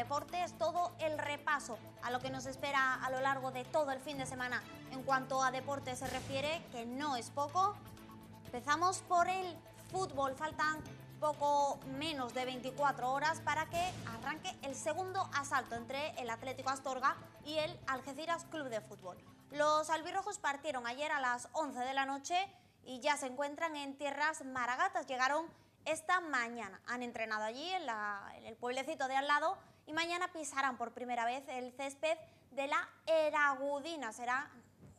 deportes, todo el repaso a lo que nos espera a lo largo de todo el fin de semana en cuanto a deporte se refiere, que no es poco. Empezamos por el fútbol, faltan poco menos de 24 horas para que arranque el segundo asalto entre el Atlético Astorga y el Algeciras Club de Fútbol. Los albirrojos partieron ayer a las 11 de la noche y ya se encuentran en tierras maragatas. Llegaron esta mañana. Han entrenado allí en, en el pueblecito de al lado y mañana pisarán por primera vez el césped de la Eragudina. Será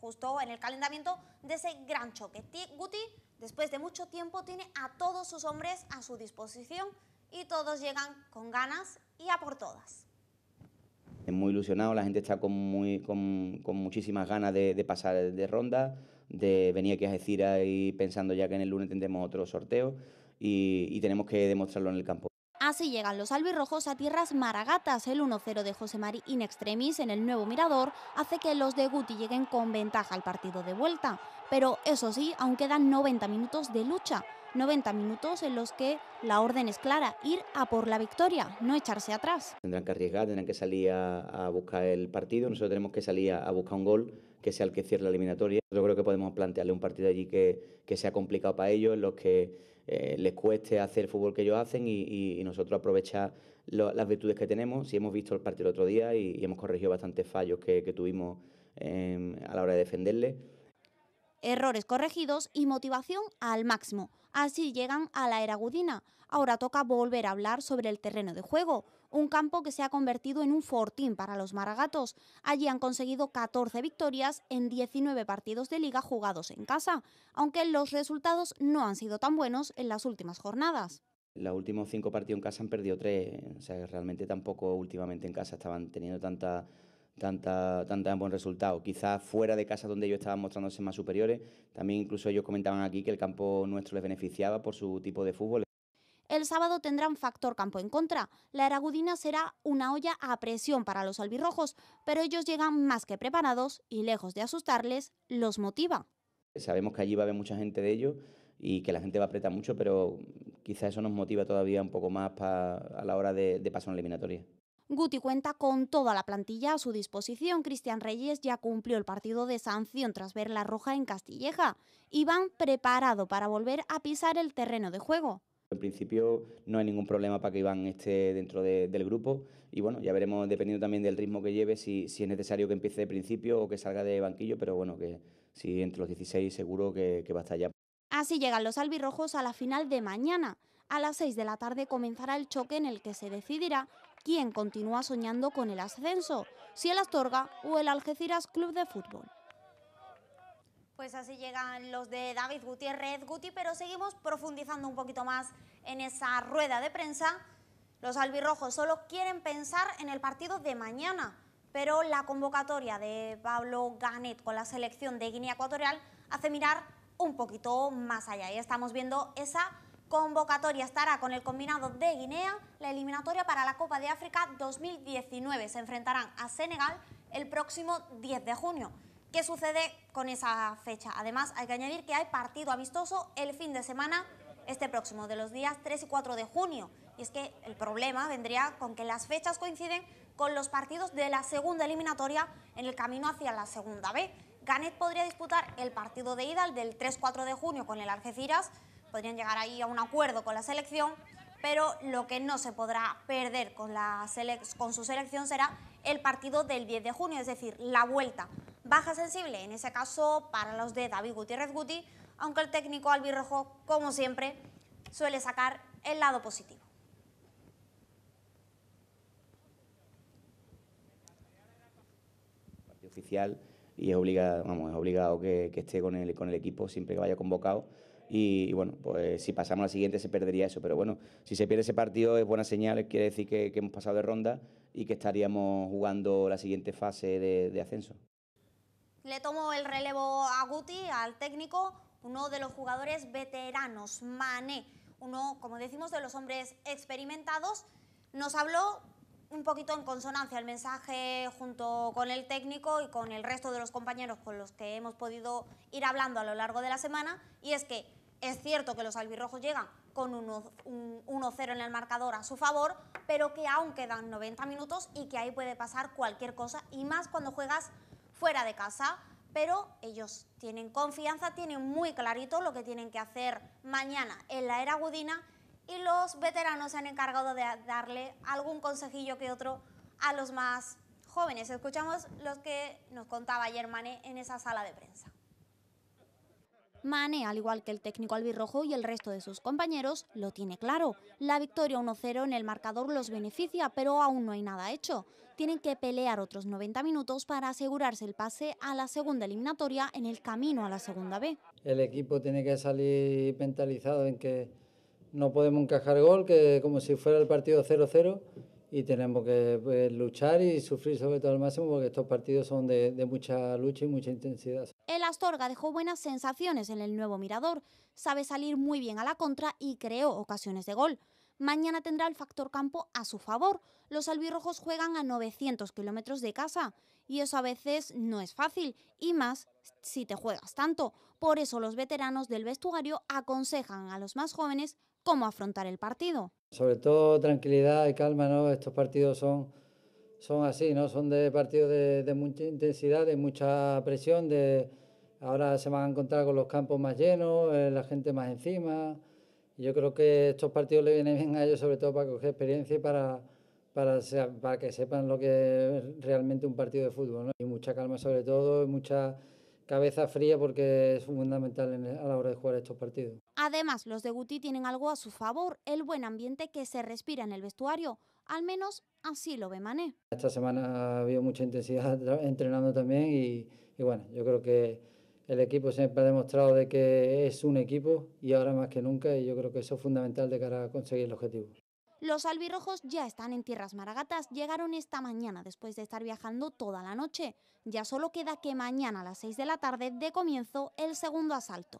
justo en el calentamiento de ese gran choque. Guti, después de mucho tiempo, tiene a todos sus hombres a su disposición y todos llegan con ganas y a por todas. Es muy ilusionado, la gente está con, muy, muchísimas ganas de, pasar de ronda, de venir aquí a decir ahí pensando ya que en el lunes tendremos otro sorteo y tenemos que demostrarlo en el campo. Así llegan los albirrojos a tierras maragatas. El 1-0 de José Mari in extremis en el nuevo mirador hace que los de Guti lleguen con ventaja al partido de vuelta. Pero eso sí, aún quedan 90 minutos de lucha. 90 minutos en los que la orden es clara, ir a por la victoria, no echarse atrás. Tendrán que arriesgar, tendrán que salir a, buscar el partido, nosotros tenemos que salir a, buscar un gol que sea el que cierre la eliminatoria. Yo creo que podemos plantearle un partido allí que, que sea complicado para ellos, en los que eh, les cueste hacer el fútbol que ellos hacen y, nosotros aprovechar las virtudes que tenemos. Si hemos visto el partido el otro día y, hemos corregido bastantes fallos que, tuvimos em, a la hora de defenderle. Errores corregidos y motivación al máximo. Así llegan a la era Gudina. Ahora toca volver a hablar sobre el terreno de juego un campo que se ha convertido en un fortín para los maragatos. Allí han conseguido 14 victorias en 19 partidos de liga jugados en casa, aunque los resultados no han sido tan buenos en las últimas jornadas. Los últimos cinco partidos en casa han perdido tres, o sea, realmente tampoco últimamente en casa estaban teniendo tanta tanta, tan buen resultado. Quizás fuera de casa donde ellos estaban mostrándose más superiores, también incluso ellos comentaban aquí que el campo nuestro les beneficiaba por su tipo de fútbol. El sábado tendrán factor campo en contra. La Eragudina será una olla a presión para los albirrojos, pero ellos llegan más que preparados y lejos de asustarles, los motiva. Sabemos que allí va a haber mucha gente de ellos y que la gente va a apretar mucho, pero quizá eso nos motiva todavía un poco más a la hora de, pasar pasar una eliminatoria. Guti cuenta con toda la plantilla a su disposición. Cristian Reyes ya cumplió el partido de sanción tras ver la roja en Castilleja y van preparado para volver a pisar el terreno de juego. En principio no hay ningún problema para que Iván esté dentro del grupo y bueno, ya veremos dependiendo también del ritmo que lleve si, es necesario que empiece de principio o que salga de banquillo, pero bueno, que si entre los 16 seguro que, que va a estar ya. Así llegan los albirrojos a la final de mañana. A las 6 de la tarde comenzará el choque en el que se decidirá quién continúa soñando con el ascenso, si el Astorga o el Algeciras Club de Fútbol. Pues así llegan los de David Gutiérrez Guti, pero seguimos profundizando un poquito más en esa rueda de prensa. Los albirrojos solo quieren pensar en el partido de mañana, pero la convocatoria de Pablo Ganet con la selección de Guinea Ecuatorial hace mirar un poquito más allá. Y estamos viendo esa convocatoria. Estará con el combinado de Guinea la eliminatoria para la Copa de África 2019. Se enfrentarán a Senegal el próximo 10 de junio. ¿Qué sucede con esa fecha? Además, hay que añadir que hay partido amistoso el fin de semana este próximo, de los días 3 y 4 de junio. Y es que el problema vendría con que las fechas coinciden con los partidos de la segunda eliminatoria en el camino hacia la segunda B. Ganet podría disputar el partido de ida, del 3-4 de junio con el Algeciras, podrían llegar ahí a un acuerdo con la selección, pero lo que no se podrá perder con, la con su selección será el partido del 10 de junio, es decir, la vuelta baja sensible, en ese caso para los de David Gutiérrez Guti, aunque el técnico albirrojo, como siempre, suele sacar el lado positivo. Partido oficial y es obligado, obligado que, esté con el, equipo siempre que vaya convocado. Y, bueno, pues si pasamos a la siguiente se perdería eso, pero bueno, si se pierde ese partido es buena señal, quiere decir que, hemos pasado de ronda y que estaríamos jugando la siguiente fase de ascenso le tomó el relevo a Guti, al técnico, uno de los jugadores veteranos, Mané, uno, como decimos, de los hombres experimentados, nos habló un poquito en consonancia el mensaje junto con el técnico y con el resto de los compañeros con los que hemos podido ir hablando a lo largo de la semana, y es que es cierto que los albirrojos llegan con 1-0 en el marcador a su favor, pero que aún quedan 90 minutos y que ahí puede pasar cualquier cosa, y más cuando juegas fuera de casa, pero ellos tienen confianza, tienen muy clarito lo que tienen que hacer mañana en la era agudina y los veteranos se han encargado de darle algún consejillo que otro a los más jóvenes. Escuchamos los que nos contaba Germane en esa sala de prensa. Mane, al igual que el técnico albirrojo y el resto de sus compañeros, lo tiene claro. La victoria 1-0 en el marcador los beneficia, pero aún no hay nada hecho. Tienen que pelear otros 90 minutos para asegurarse el pase a la segunda eliminatoria en el camino a la segunda B. El equipo tiene que salir mentalizado en que no podemos encajar gol, que como si fuera el partido 0-0 y tenemos que pues, luchar y sufrir sobre todo al máximo porque estos partidos son de, de, mucha lucha y mucha intensidad. El Astorga dejó buenas sensaciones en el nuevo Mirador, sabe salir muy bien a la contra y creó ocasiones de gol. Mañana tendrá el factor campo a su favor. Los albirrojos juegan a 900 kilómetros de casa y eso a veces no es fácil y más si te juegas tanto. Por eso los veteranos del vestuario aconsejan a los más jóvenes cómo afrontar el partido. Sobre todo tranquilidad y calma, ¿no? Estos partidos son, son así, ¿no? Son de partidos de, mucha intensidad, de mucha presión, de ahora se van a encontrar con los campos más llenos, eh, la gente más encima. yo creo que estos partidos le vienen bien a ellos, sobre todo para coger experiencia y para, para, para que sepan lo que es realmente un partido de fútbol. ¿no? Y mucha calma sobre todo, y mucha cabeza fría porque es fundamental a la hora de jugar estos partidos. Además, los de Guti tienen algo a su favor, el buen ambiente que se respira en el vestuario, al menos así lo ve Mané. Esta semana ha habido mucha intensidad entrenando también y, bueno, yo creo que el equipo siempre ha demostrado de que es un equipo y ahora más que nunca y yo creo que eso es fundamental de cara a conseguir el objetivo. Los albirrojos ya están en tierras maragatas, llegaron esta mañana después de estar viajando toda la noche. Ya solo queda que mañana a las 6 de la tarde de comienzo el segundo asalto.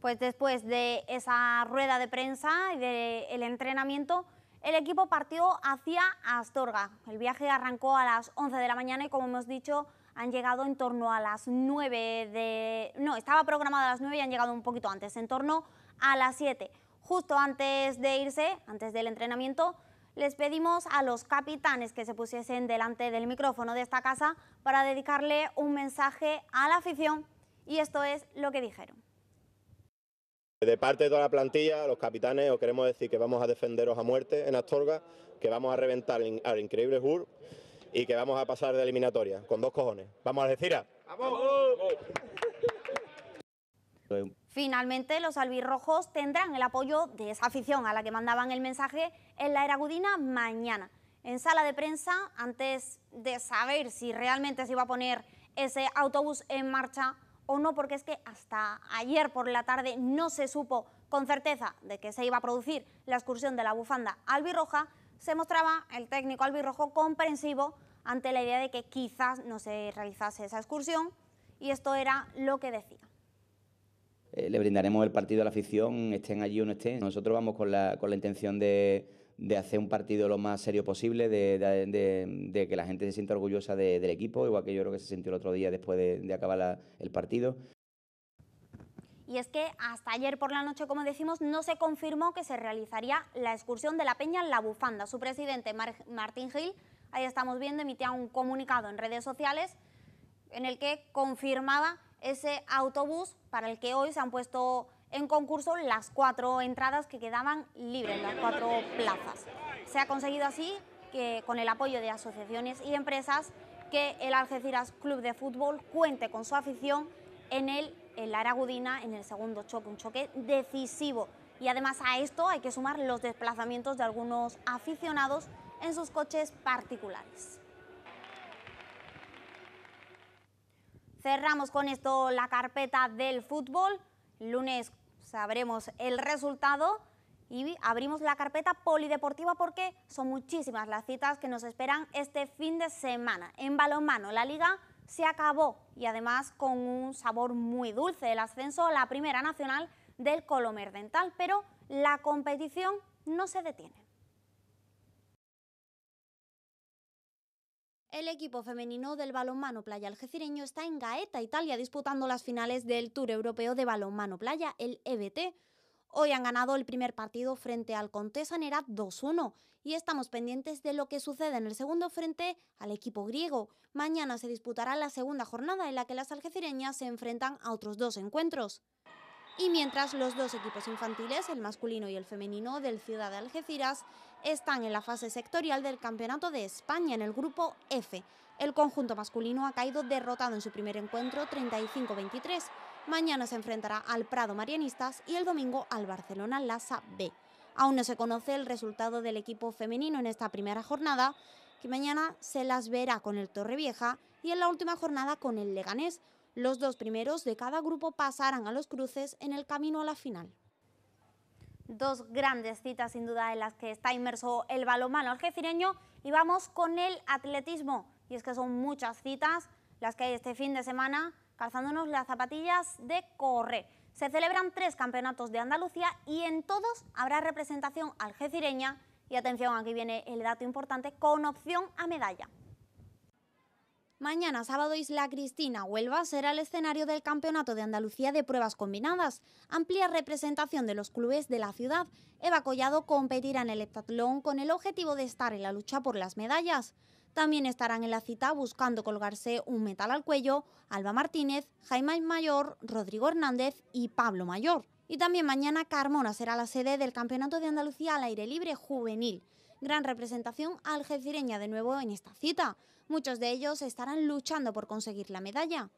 Pues después de esa rueda de prensa y del entrenamiento, el equipo partió hacia Astorga. El viaje arrancó a las 11 de la mañana y como hemos dicho, han llegado en torno a las 9 de... No, estaba programada a las 9 y han llegado un poquito antes, en torno a las 7 justo antes de irse, antes del entrenamiento, les pedimos a los capitanes que se pusiesen delante del micrófono de esta casa para dedicarle un mensaje a la afición y esto es lo que dijeron. De parte de toda la plantilla, los capitanes, os queremos decir que vamos a defenderos a muerte en Astorga, que vamos a reventar al increíble Hur y que vamos a pasar de eliminatoria, con dos cojones. ¡Vamos a decir ¡Vamos! Finalmente, los albirrojos tendrán el apoyo de esa afición a la que mandaban el mensaje en la Eragudina mañana. En sala de prensa, antes de saber si realmente se iba a poner ese autobús en marcha o no, porque es que hasta ayer por la tarde no se supo con certeza de que se iba a producir la excursión de la bufanda albirroja, se mostraba el técnico albirrojo comprensivo ante la idea de que quizás no se realizase esa excursión y esto era lo que decía. Eh, le brindaremos el partido a la afición, estén allí o no estén. Nosotros vamos con la, con la intención de, de hacer un partido lo más serio posible, de, de, que la gente se sienta orgullosa del equipo, igual que yo creo que se sintió el otro día después de, acabar el partido. Y es que hasta ayer por la noche, como decimos, no se confirmó que se realizaría la excursión de la Peña en la Bufanda. Su presidente, Martín Gil, ahí estamos viendo, emitía un comunicado en redes sociales en el que confirmaba ese autobús para el que hoy se han puesto en concurso las cuatro entradas que quedaban libres, las cuatro plazas. Se ha conseguido así que con el apoyo de asociaciones y empresas que el Algeciras Club de Fútbol cuente con su afición en el en la Aragudina en el segundo choque, un choque decisivo. Y además a esto hay que sumar los desplazamientos de algunos aficionados en sus coches particulares. Cerramos con esto la carpeta del fútbol. Lunes sabremos el resultado y abrimos la carpeta polideportiva porque son muchísimas las citas que nos esperan este fin de semana. En balonmano, la liga se acabó y además con un sabor muy dulce el ascenso a la primera nacional del Colomer Dental, pero la competición no se detiene. El equipo femenino del balonmano playa algecireño está en Gaeta, Italia, disputando las finales del Tour Europeo de Balonmano Playa, el EBT. Hoy han ganado el primer partido frente al Contesa 2-1 y estamos pendientes de lo que sucede en el segundo frente al equipo griego. Mañana se disputará la segunda jornada en la que las algecireñas se enfrentan a otros dos encuentros. Y mientras los dos equipos infantiles, el masculino y el femenino del Ciudad de Algeciras, están en la fase sectorial del Campeonato de España en el grupo F. El conjunto masculino ha caído derrotado en su primer encuentro 35-23. Mañana se enfrentará al Prado Marianistas y el domingo al Barcelona Lasa B. Aún no se conoce el resultado del equipo femenino en esta primera jornada, que mañana se las verá con el Torrevieja y en la última jornada con el Leganés. Los dos primeros de cada grupo pasarán a los cruces en el camino a la final dos grandes citas sin duda en las que está inmerso el balonmano algecireño y vamos con el atletismo. Y es que son muchas citas las que hay este fin de semana calzándonos las zapatillas de correr. Se celebran tres campeonatos de Andalucía y en todos habrá representación algecireña y atención, aquí viene el dato importante, con opción a medalla. Mañana sábado Isla Cristina Huelva será el escenario del Campeonato de Andalucía de Pruebas Combinadas. Amplia representación de los clubes de la ciudad. Eva Collado competirá en el heptatlón con el objetivo de estar en la lucha por las medallas. También estarán en la cita buscando colgarse un metal al cuello Alba Martínez, Jaime Mayor, Rodrigo Hernández y Pablo Mayor. Y también mañana Carmona será la sede del Campeonato de Andalucía al aire libre juvenil gran representación algecireña de nuevo en esta cita. Muchos de ellos estarán luchando por conseguir la medalla.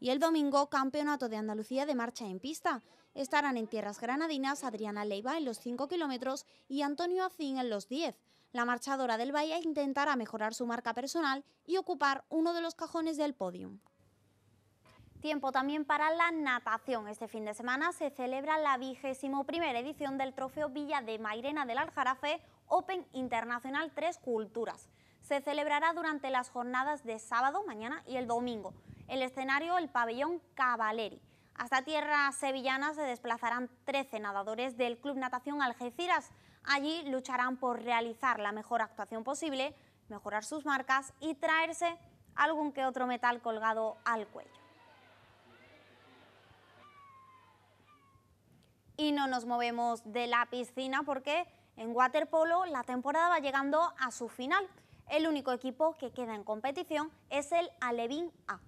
Y el domingo, Campeonato de Andalucía de Marcha en Pista. Estarán en tierras granadinas Adriana Leiva en los 5 kilómetros y Antonio Acín en los 10. La marchadora del Valle intentará mejorar su marca personal y ocupar uno de los cajones del podium. Tiempo también para la natación. Este fin de semana se celebra la vigésimo primera edición del Trofeo Villa de Mairena del Aljarafe Open Internacional Tres Culturas. Se celebrará durante las jornadas de sábado, mañana y el domingo. El escenario, el pabellón Cavaleri. Hasta tierra sevillana se desplazarán 13 nadadores del Club Natación Algeciras. Allí lucharán por realizar la mejor actuación posible, mejorar sus marcas y traerse algún que otro metal colgado al cuello. y no nos movemos de la piscina porque en waterpolo la temporada va llegando a su final. El único equipo que queda en competición es el Alevín A.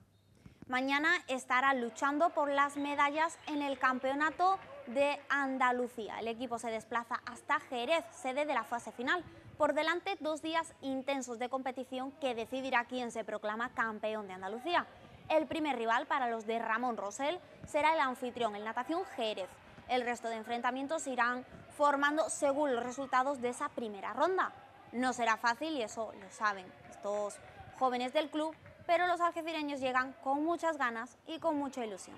Mañana estará luchando por las medallas en el campeonato de Andalucía. El equipo se desplaza hasta Jerez, sede de la fase final. Por delante, dos días intensos de competición que decidirá quién se proclama campeón de Andalucía. El primer rival para los de Ramón Rosell será el anfitrión el natación Jerez. El resto de enfrentamientos irán formando según los resultados de esa primera ronda. No será fácil y eso lo saben estos jóvenes del club, pero los algecireños llegan con muchas ganas y con mucha ilusión.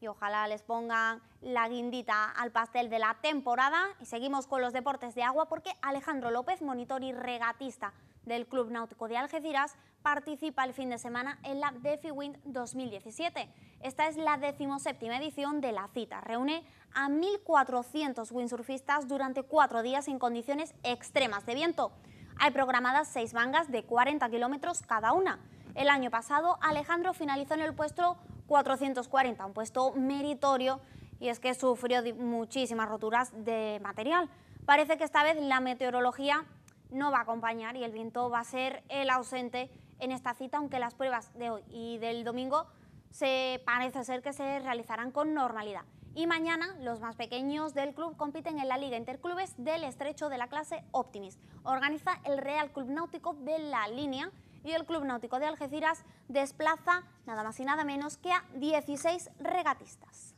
Y ojalá les pongan la guindita al pastel de la temporada. Y seguimos con los deportes de agua porque Alejandro López, monitor y regatista del Club Náutico de Algeciras, participa el fin de semana en la DefiWind 2017 esta es la decimoséptima edición de la cita. Reúne a 1.400 windsurfistas durante cuatro días en condiciones extremas de viento. Hay programadas seis mangas de 40 kilómetros cada una. El año pasado, Alejandro finalizó en el puesto 440, un puesto meritorio, y es que sufrió muchísimas roturas de material. Parece que esta vez la meteorología no va a acompañar y el viento va a ser el ausente en esta cita, aunque las pruebas de hoy y del domingo se parece ser que se realizarán con normalidad. Y mañana los más pequeños del club compiten en la Liga Interclubes del Estrecho de la clase Optimist. Organiza el Real Club Náutico de La Línea y el Club Náutico de Algeciras desplaza nada más y nada menos que a 16 regatistas.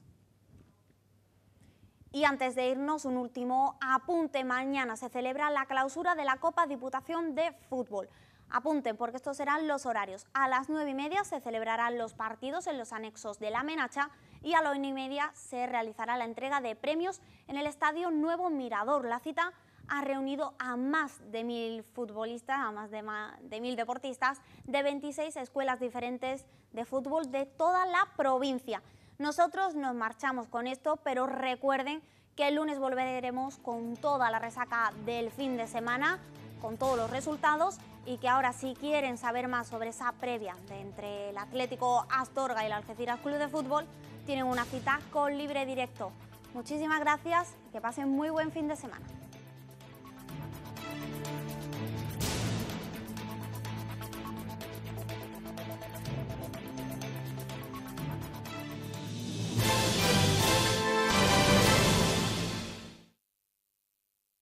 Y antes de irnos, un último apunte. Mañana se celebra la clausura de la Copa Diputación de Fútbol. Apunte, porque estos serán los horarios. A las nueve y media se celebrarán los partidos en los anexos de la Menacha y a las 1 y media se realizará la entrega de premios en el Estadio Nuevo Mirador. La cita ha reunido a más de mil futbolistas, a más de, de, mil deportistas de 26 escuelas diferentes de fútbol de toda la provincia. Nosotros nos marchamos con esto, pero recuerden que el lunes volveremos con toda la resaca del fin de semana, con todos los resultados y que ahora si quieren saber más sobre esa previa de entre el Atlético Astorga y el Algeciras Club de Fútbol, tienen una cita con Libre Directo. Muchísimas gracias y que pasen muy buen fin de semana.